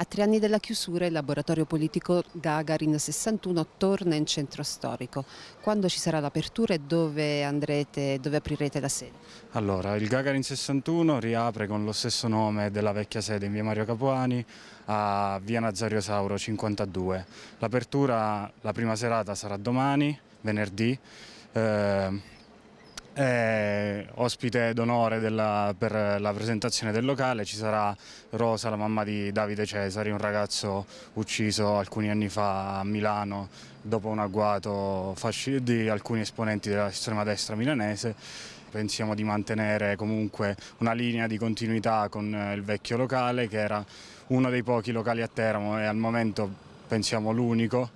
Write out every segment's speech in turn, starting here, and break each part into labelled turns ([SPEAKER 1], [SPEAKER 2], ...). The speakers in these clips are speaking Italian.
[SPEAKER 1] A tre anni della chiusura il laboratorio politico Gagarin 61 torna in centro storico. Quando ci sarà l'apertura e dove, andrete, dove aprirete la sede?
[SPEAKER 2] Allora, il Gagarin 61 riapre con lo stesso nome della vecchia sede in via Mario Capuani a via Nazario Sauro 52. L'apertura, la prima serata sarà domani, venerdì. Eh, eh, ospite d'onore per la presentazione del locale ci sarà Rosa, la mamma di Davide Cesari, un ragazzo ucciso alcuni anni fa a Milano dopo un agguato di alcuni esponenti dell'estrema destra milanese. Pensiamo di mantenere comunque una linea di continuità con eh, il vecchio locale che era uno dei pochi locali a Teramo e al momento pensiamo l'unico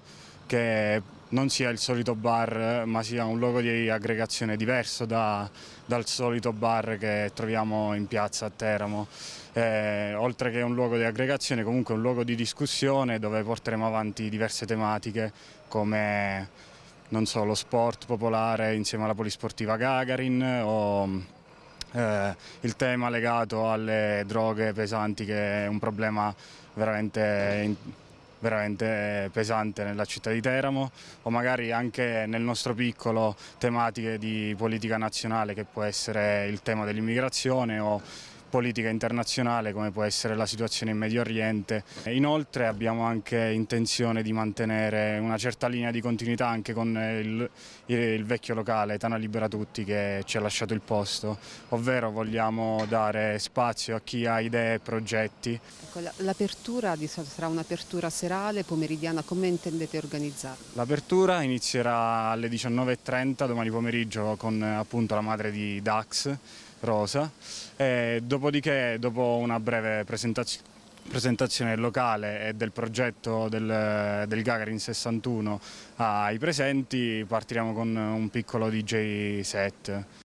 [SPEAKER 2] che non sia il solito bar ma sia un luogo di aggregazione diverso da, dal solito bar che troviamo in piazza a Teramo. Eh, oltre che un luogo di aggregazione comunque un luogo di discussione dove porteremo avanti diverse tematiche come non so, lo sport popolare insieme alla polisportiva Gagarin o eh, il tema legato alle droghe pesanti che è un problema veramente veramente pesante nella città di Teramo o magari anche nel nostro piccolo tematiche di politica nazionale che può essere il tema dell'immigrazione o politica internazionale come può essere la situazione in Medio Oriente. Inoltre abbiamo anche intenzione di mantenere una certa linea di continuità anche con il, il vecchio locale Tana Libera Tutti che ci ha lasciato il posto, ovvero vogliamo dare spazio a chi ha idee e progetti. Ecco, L'apertura
[SPEAKER 1] sarà un'apertura serale, pomeridiana, come intendete organizzare?
[SPEAKER 2] L'apertura inizierà alle 19.30 domani pomeriggio con appunto la madre di Dax rosa. E dopodiché, dopo una breve presentaz presentazione locale e del progetto del, del Gagarin 61 ai presenti, partiremo con un piccolo DJ set.